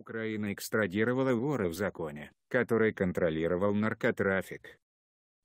Украина экстрадировала вора в законе, который контролировал наркотрафик.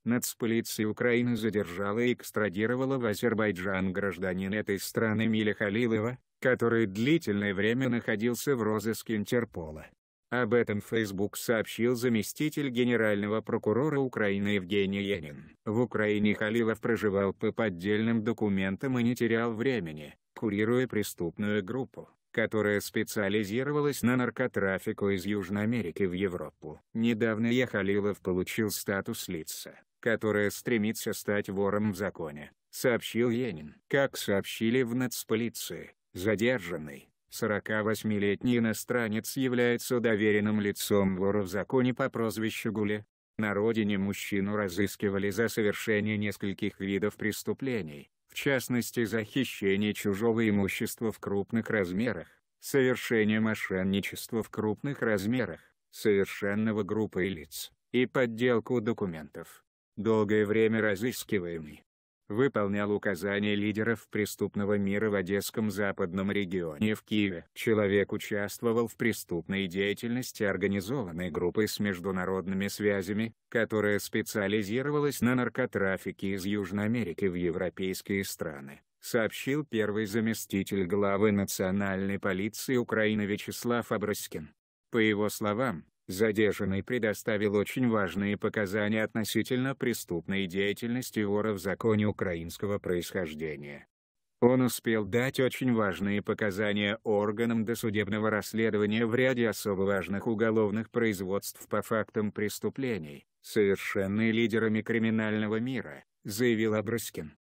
Нацполиция Украины задержала и экстрадировала в Азербайджан гражданина этой страны Миля Халилова, который длительное время находился в розыске Интерпола. Об этом Facebook сообщил заместитель генерального прокурора Украины Евгений Енин. В Украине Халилов проживал по поддельным документам и не терял времени, курируя преступную группу которая специализировалась на наркотрафику из Южной Америки в Европу. Недавно Яхалилов получил статус лица, которое стремится стать вором в законе, сообщил Енин. Как сообщили в нацполиции, задержанный, 48-летний иностранец является доверенным лицом вора в законе по прозвищу Гуля. На родине мужчину разыскивали за совершение нескольких видов преступлений, в частности захищение чужого имущества в крупных размерах, совершение мошенничества в крупных размерах, совершенного группой лиц, и подделку документов. Долгое время разыскиваемый, выполнял указания лидеров преступного мира в Одесском западном регионе в Киеве. Человек участвовал в преступной деятельности организованной группы с международными связями, которая специализировалась на наркотрафике из Южной Америки в европейские страны сообщил первый заместитель главы национальной полиции Украины Вячеслав Абраскин. По его словам, Задержанный предоставил очень важные показания относительно преступной деятельности вора в законе украинского происхождения. Он успел дать очень важные показания органам досудебного расследования в ряде особо важных уголовных производств по фактам преступлений, совершенные лидерами криминального мира, заявил Абрыскин.